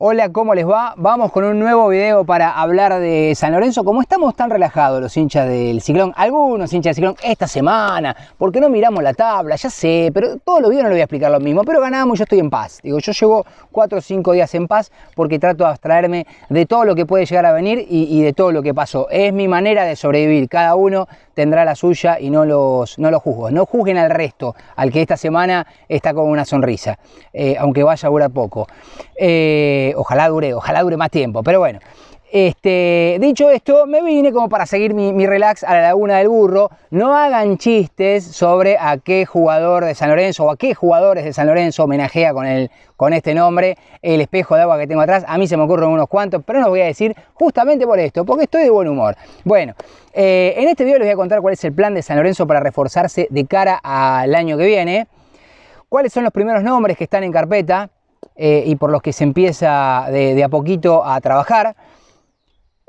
Hola, ¿cómo les va? Vamos con un nuevo video para hablar de San Lorenzo. Como estamos tan relajados los hinchas del Ciclón, algunos hinchas del Ciclón esta semana, porque no miramos la tabla, ya sé, pero todos lo días no lo voy a explicar lo mismo, pero ganamos, yo estoy en paz. Digo, yo llevo 4 o 5 días en paz porque trato de abstraerme de todo lo que puede llegar a venir y de todo lo que pasó. Es mi manera de sobrevivir, cada uno tendrá la suya y no los, no los juzgo. No juzguen al resto, al que esta semana está con una sonrisa, eh, aunque vaya a durar poco. Eh, ojalá dure, ojalá dure más tiempo, pero bueno. Este, dicho esto, me vine como para seguir mi, relax a la laguna del burro. No hagan chistes sobre a qué jugador de San Lorenzo o a qué jugadores de San Lorenzo homenajea con, con este nombre el espejo de agua que tengo atrás. A mí se me ocurren unos cuantos, pero no los voy a decir justamente por esto, porque estoy de buen humor. Bueno, eh, en este video les voy a contar cuál es el plan de San Lorenzo para reforzarse de cara al año que viene. ¿Cuáles son los primeros nombres que están en carpeta eh, y por los que se empieza de a poquito a trabajar?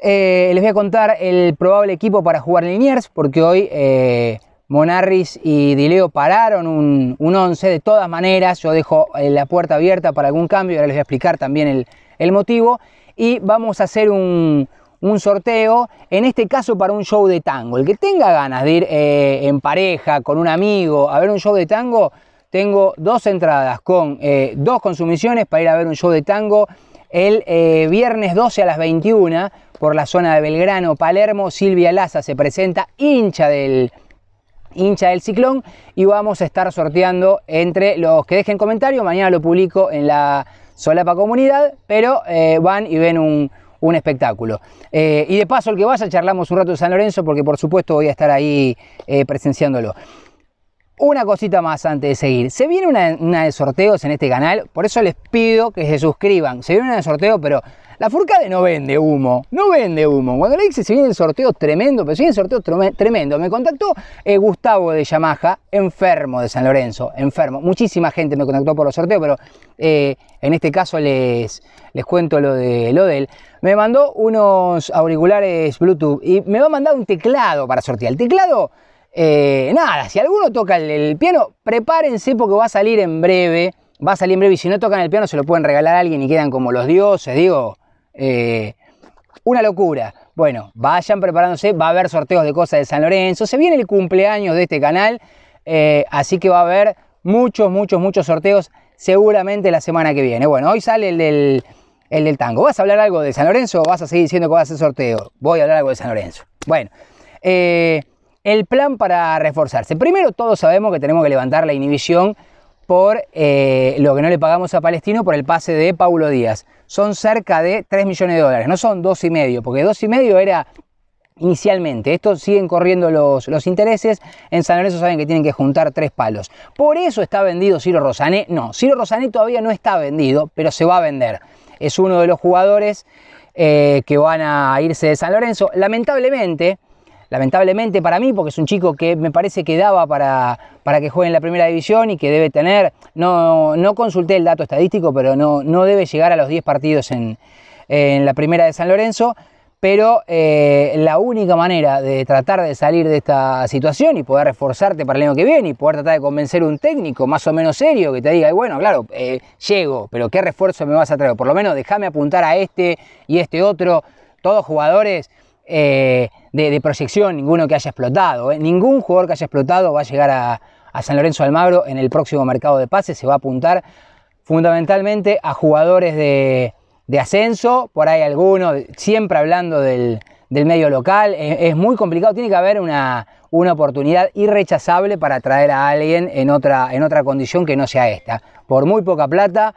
Eh, les voy a contar el probable equipo para jugar en Liniers, porque hoy eh, Monarris y Dileo pararon un, 11. De todas maneras, yo dejo eh, la puerta abierta para algún cambio, ahora les voy a explicar también el, motivo. Y vamos a hacer un, sorteo, en este caso para un show de tango. El que tenga ganas de ir eh, en pareja, con un amigo, a ver un show de tango, tengo dos entradas con dos consumiciones para ir a ver un show de tango el viernes 12 a las 21 por la zona de Belgrano, Palermo. Silvia Laza se presenta, hincha del hincha del ciclón y vamos a estar sorteando entre los que dejen comentario, mañana lo publico en la solapa comunidad, pero eh, van y ven un, espectáculo. Eh, y de paso, el que vaya, charlamos un rato de San Lorenzo, porque por supuesto voy a estar ahí eh, presenciándolo. Una cosita más antes de seguir. Se viene una, de sorteos en este canal, por eso les pido que se suscriban. Se viene una de sorteo, pero la Furcade no vende humo, no vende humo. Cuando le dije se viene el sorteo tremendo, pero se viene el sorteo tremendo. Me contactó eh, Gustavo de Yamaha, enfermo de San Lorenzo, enfermo. Muchísima gente me contactó por los sorteos, pero eh, en este caso les, les cuento lo de él. Me mandó unos auriculares Bluetooth y me va a mandar un teclado para sortear. El teclado, eh, nada, si alguno toca el piano, prepárense porque va a salir en breve va a salir en breve y si no tocan el piano se lo pueden regalar a alguien y quedan como los dioses, digo, eh, una locura. Bueno, vayan preparándose, va a haber sorteos de cosas de San Lorenzo, se viene el cumpleaños de este canal, eh, así que va a haber muchos, muchos, muchos sorteos seguramente la semana que viene. Bueno, hoy sale el del, el del tango. ¿Vas a hablar algo de San Lorenzo o vas a seguir diciendo que vas a hacer sorteo? Voy a hablar algo de San Lorenzo. Bueno, eh, el plan para reforzarse. Primero todos sabemos que tenemos que levantar la inhibición por eh, lo que no le pagamos a Palestino por el pase de Paulo Díaz. Son cerca de 3 millones de dólares, no son dos y medio, porque dos y medio era inicialmente. esto siguen corriendo los, los, intereses. En San Lorenzo saben que tienen que juntar tres palos. ¿Por eso está vendido Ciro Rosané? No, Ciro Rosané todavía no está vendido, pero se va a vender. Es uno de los jugadores eh, que van a irse de San Lorenzo. Lamentablemente, lamentablemente para mí, porque es un chico que me parece que daba para, para que juegue en la primera división y que debe tener, no, no consulté el dato estadístico, pero no, debe llegar a los 10 partidos en, la primera de San Lorenzo. Pero eh, la única manera de tratar de salir de esta situación y poder reforzarte para el año que viene y poder tratar de convencer a un técnico más o menos serio que te diga, bueno, claro, eh, llego, pero ¿qué refuerzo me vas a traer? Por lo menos déjame apuntar a este y este otro, todos jugadores eh, de, proyección, ninguno que haya explotado. Eh. Ningún jugador que haya explotado va a llegar a, San Lorenzo Almagro en el próximo mercado de pases. Se va a apuntar fundamentalmente a jugadores de, ascenso, por ahí alguno, siempre hablando del, medio local. Eh, es, muy complicado, tiene que haber una, una, oportunidad irrechazable para traer a alguien en otra, en otra condición que no sea esta. Por muy poca plata,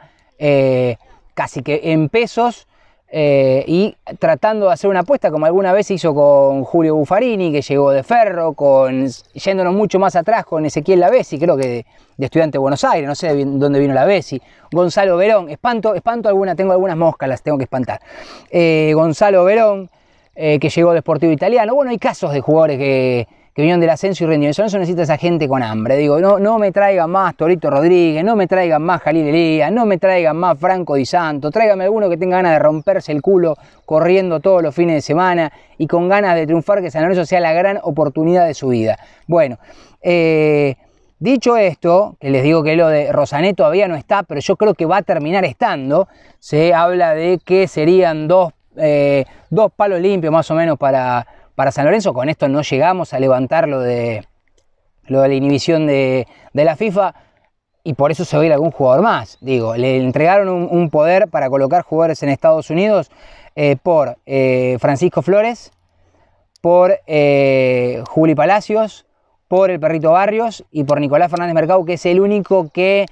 casi que en pesos, eh, y tratando de hacer una apuesta, como alguna vez hizo con Julio Buffarini, que llegó de Ferro, con yéndonos mucho más atrás con Ezequiel Lavesi, creo que de, estudiante de Buenos Aires, no sé de dónde vino Lavesi, Gonzalo Verón, espanto, espanto alguna, tengo algunas moscas, las tengo que espantar. Eh, Gonzalo Verón, eh, que llegó de Sportivo Italiano, bueno, hay casos de jugadores que, que vinieron del ascenso y rendimiento. eso necesita esa gente con hambre. Digo, no, no me traigan más Torito Rodríguez, no me traigan más Jalil Elías, no me traigan más Franco Di Santo, tráigame alguno que tenga ganas de romperse el culo corriendo todos los fines de semana y con ganas de triunfar, que San Lorenzo sea la gran oportunidad de su vida. Bueno, eh, Dicho esto, que les digo que lo de Rosané todavía no está, pero yo creo que va a terminar estando. Se habla de que serían dos, eh, dos palos limpios más o menos para, para San Lorenzo. Con esto no llegamos a levantar lo de, la inhibición de, la FIFA y por eso se va a ir algún jugador más. Digo, le entregaron un, poder para colocar jugadores en Estados Unidos eh, por eh, Francisco Flores, por eh, Juli Palacios, por el Perrito Barrios y por Nicolás Fernández Mercado, que es el único que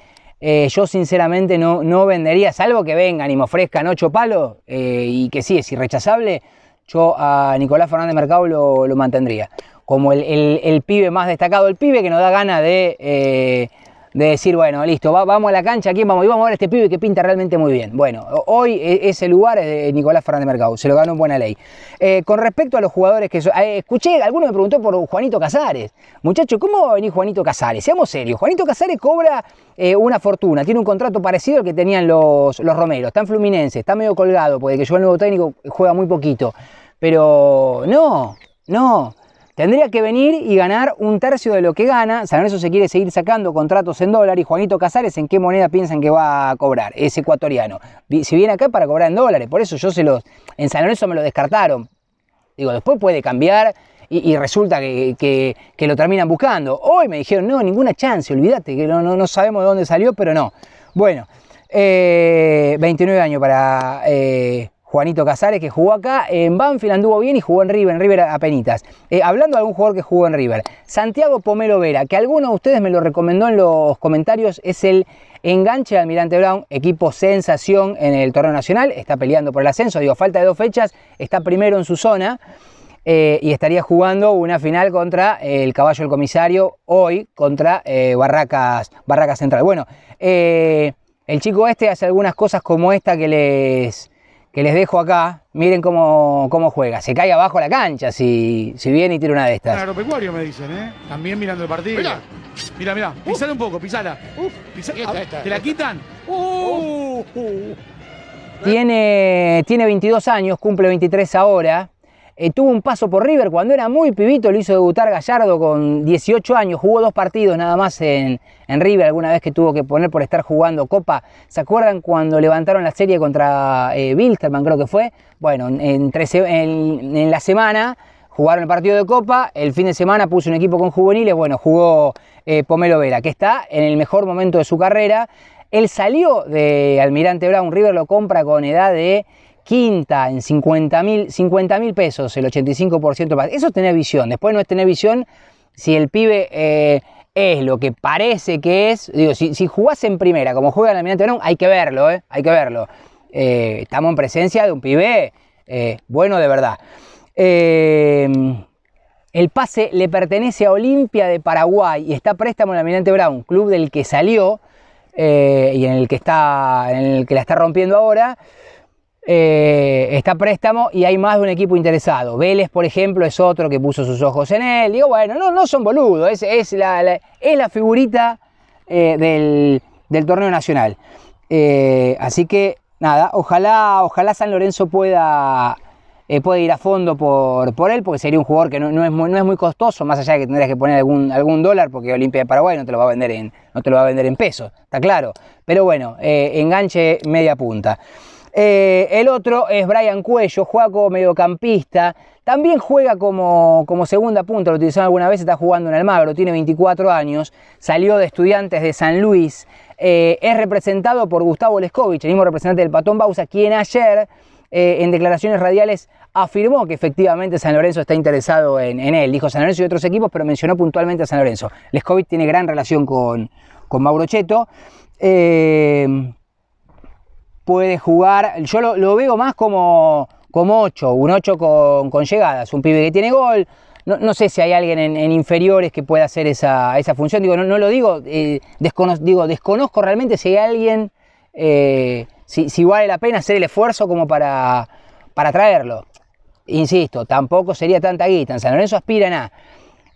yo sinceramente no vendería, salvo que vengan y me ofrezcan ocho palos y que sí, es irrechazable yo a Nicolás Fernández Mercado lo, mantendría. Como el, pibe más destacado, el pibe que nos da gana de eh, de decir, bueno, listo, vamos a la cancha, aquí vamos? Y vamos a ver este pibe que pinta realmente muy bien. Bueno, hoy e, ese lugar es de Nicolás Fernández Mercado, se lo ganó en buena ley. Eh, con respecto a los jugadores que... Eh, escuché, alguno me preguntó por Juanito Casares. Muchacho, ¿cómo va a venir Juanito Casares? Seamos serios, Juanito Casares cobra eh, una fortuna, tiene un contrato parecido al que tenían los, los Romeros, está en Fluminense, está medio colgado, porque que yo el nuevo técnico juega muy poquito. Pero no, no, Tendría que venir y ganar un tercio de lo que gana. San Lorenzo se quiere seguir sacando contratos en dólar y Juanito Casares, ¿en qué moneda piensan que va a cobrar? Es ecuatoriano. Si viene acá para cobrar en dólares, por eso yo se los. En San Lorenzo me lo descartaron. Digo, después puede cambiar y, resulta que, lo terminan buscando. Hoy me dijeron, no, ninguna chance, olvídate, que no, no, sabemos de dónde salió, pero no. Bueno, 29 eh, años para. Eh, Juanito Casares, que jugó acá. En Banfield anduvo bien y jugó en River, en River a penitas. Eh, hablando de algún jugador que jugó en River, Santiago Pomelo Vera, que alguno de ustedes me lo recomendó en los comentarios, es el enganche de Almirante Brown, equipo sensación en el torneo nacional, está peleando por el ascenso, digo, falta de dos fechas, está primero en su zona. Eh, y estaría jugando una final contra el caballo del comisario hoy contra eh, Barracas, Barracas Central. Bueno, el chico este hace algunas cosas como esta que les, que les dejo acá, miren cómo, cómo juega. Se cae abajo la cancha si, si viene y tira una de estas. agropecuario me dicen, ¿eh? También mirando el partido. mira mira uh. un poco, pisala. Uh. ¿Te la quitan? Uh. Tiene, tiene 22 años, cumple 23 ahora. Eh, tuvo un paso por River cuando era muy pibito, lo hizo debutar Gallardo con 18 años, jugó dos partidos nada más en, River, alguna vez que tuvo que poner por estar jugando Copa. ¿Se acuerdan cuando levantaron la serie contra eh, creo que fue? Bueno, en, la semana jugaron el partido de Copa, el fin de semana puso un equipo con juveniles, bueno, jugó eh, Pomelo Vera, que está en el mejor momento de su carrera. Él salió de Almirante Brown, River lo compra con edad de quinta en 50 mil pesos, el 85%. Eso es tener visión. Después no es tener visión si el pibe eh, es lo que parece que es. Digo, si, si jugás en primera, como juega el Almirante Brown, hay que verlo, eh, hay que verlo. Eh, estamos en presencia de un pibe bueno de verdad. Em, el pase le pertenece a Olimpia de Paraguay y está préstamo en el Almirante Brown, club del que salió y en el que, está, en el que la está rompiendo ahora. Eh, está préstamo y hay más de un equipo interesado. Vélez, por ejemplo, es otro que puso sus ojos en él. Digo, bueno, no, no son boludos, es, la, es la, figurita eh, del, torneo nacional. Eh, así que, nada, ojalá, ojalá San Lorenzo pueda, ir a fondo por, él, porque sería un jugador que no, no, es muy, costoso, más allá de que tendrías que poner algún, algún dólar, porque Olimpia de Paraguay no te lo va a vender en, no te lo va a vender en pesos, está claro. Pero bueno, enganche media punta. Eh, el otro es Brian Cuello, juega como mediocampista. También juega como, como segunda punta, lo utilizaron alguna vez, está jugando en Almagro, tiene 24 años, salió de estudiantes de San Luis, eh, es representado por Gustavo Lescovich el mismo representante del Patón Bausa, quien ayer eh, en declaraciones radiales afirmó que efectivamente San Lorenzo está interesado en, él. Dijo San Lorenzo y otros equipos, pero mencionó puntualmente a San Lorenzo. Lescovich tiene gran relación con, con Mauro Cheto. Eh, puede jugar, yo lo, veo más como, como 8, un 8 con, llegadas, un pibe que tiene gol. No, sé si hay alguien en, inferiores que pueda hacer esa, esa función. Digo, no, lo digo, eh, digo, desconozco realmente si hay alguien, eh, si, vale la pena hacer el esfuerzo como para, para traerlo. Insisto, tampoco sería tanta guita. En San Lorenzo aspiran a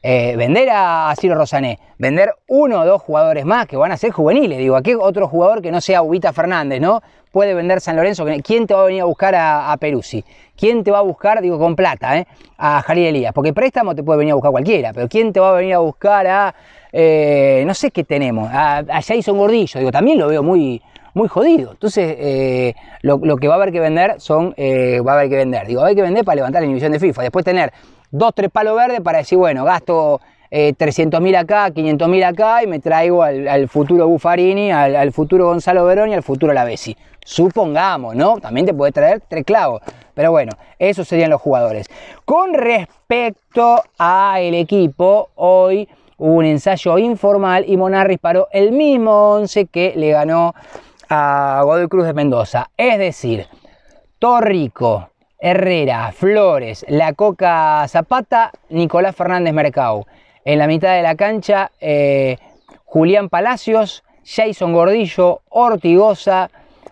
eh, vender a, Ciro Rosané, vender uno o dos jugadores más que van a ser juveniles. Digo, ¿a qué otro jugador que no sea Ubita Fernández, no? Puede vender San Lorenzo. ¿Quién te va a venir a buscar a, Peruzzi? ¿Quién te va a buscar, digo, con plata, eh, a Jalil Elías? Porque préstamo te puede venir a buscar cualquiera, pero ¿quién te va a venir a buscar a, eh, no sé qué tenemos, a, a Jason Gordillo? Digo, también lo veo muy, muy jodido. Entonces, eh, lo, que va a haber que vender son, eh, va a haber que vender. Digo, va a haber que vender para levantar la inhibición de FIFA. Después tener dos, tres palos verdes para decir, bueno, gasto eh, 300.000 acá, 500.000 acá y me traigo al, futuro Buffarini, al, futuro Gonzalo Verón y al futuro Lavesi. Supongamos, ¿no? También te puede traer tres clavos. Pero bueno, esos serían los jugadores. Con respecto al equipo, hoy hubo un ensayo informal y Monarris paró el mismo 11 que le ganó a Godoy Cruz de Mendoza. Es decir, Torrico, Herrera, Flores, La Coca Zapata, Nicolás Fernández Mercado. En la mitad de la cancha, eh, Julián Palacios, Jason Gordillo, Ortigosa.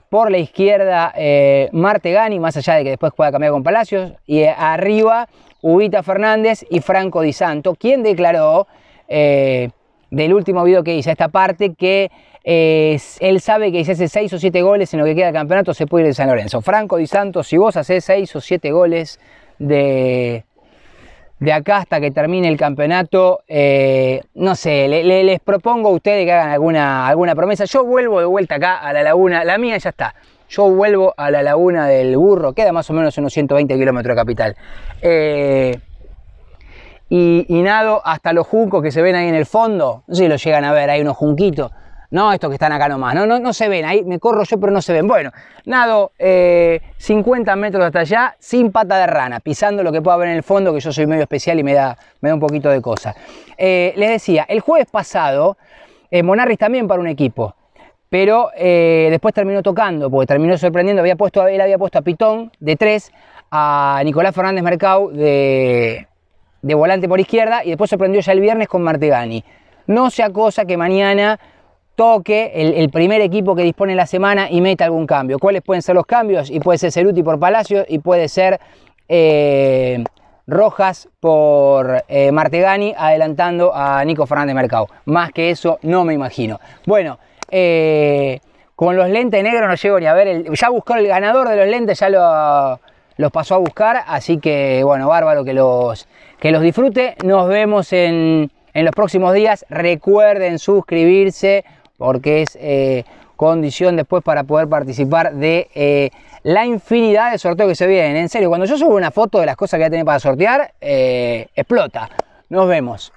Por la izquierda, eh, Martegani, más allá de que después pueda cambiar con Palacios. Y eh, arriba, Ubita Fernández y Franco Di Santo, quien declaró eh, del último video que hice, esta parte, que él sabe que si hace 6 o 7 goles en lo que queda de campeonato se puede ir de San Lorenzo. Franco Di Santos, si vos haces 6 o 7 goles de, de acá hasta que termine el campeonato, eh, no sé, les propongo a ustedes que hagan alguna, alguna promesa. Yo vuelvo de vuelta acá a la laguna, la mía ya está. Yo vuelvo a la laguna del burro, queda más o menos unos 120 kilómetros de capital. Eh, y, nada, nado hasta los juncos que se ven ahí en el fondo. si lo llegan a ver, hay unos junquitos. No, estos que están acá nomás, no, no, no se ven, ahí me corro yo, pero no se ven. Bueno, nado 50 eh, metros hasta allá, sin pata de rana, pisando lo que pueda ver en el fondo, que yo soy medio especial y me da, me da un poquito de cosa. Eh, les decía, el jueves pasado, eh, Monarris también para un equipo, pero eh, después terminó tocando, porque terminó sorprendiendo, había puesto, él había puesto a Pitón de 3, a Nicolás Fernández Mercado de, de volante por izquierda, y después sorprendió ya el viernes con Martegani. No sea cosa que mañana toque el, primer equipo que dispone la semana y meta algún cambio. ¿Cuáles pueden ser los cambios? Y puede ser Ceruti por Palacio y puede ser eh, Rojas por eh, Martegani adelantando a Nico Fernández Mercado. Más que eso no me imagino. Bueno, eh, con los lentes negros no llego ni a ver. ya buscó el ganador de los lentes, ya lo, los pasó a buscar. Así que bueno, bárbaro que los, que los disfrute. Nos vemos en... En los próximos días recuerden suscribirse, porque es eh, condición después para poder participar de eh, la infinidad de sorteos que se vienen. En serio, cuando yo subo una foto de las cosas que voy a tener para sortear, eh, explota. Nos vemos.